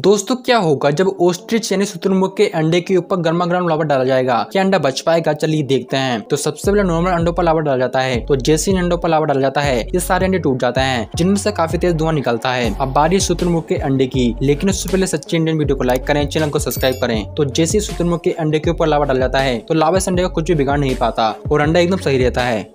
दोस्तों क्या होगा जब ओस्ट्रिच यानी शत्रुमुख के अंडे के ऊपर गर्मा गर्म लावा डाला जाएगा क्या अंडा बच पाएगा चलिए देखते हैं तो सबसे पहले नॉर्मल अंडों पर लावा डाला जाता है तो जैसे इन अंडों पर लावा डाला जाता है ये सारे अंडे टूट जाते हैं जिनमें से काफी तेज धुआं निकलता है अब बारी शत्रुमुख के अंडे की लेकिन उससे पहले सच्ची इंडियन वीडियो को लाइक करें चैनल को सब्सक्राइब करें तो जैसे शत्रुमुख के अंडे के ऊपर लावा डाला जाता है तो लावा इस अंडे का कुछ भी बिगाड़ नहीं पाता और अंडा एकदम सही रहता है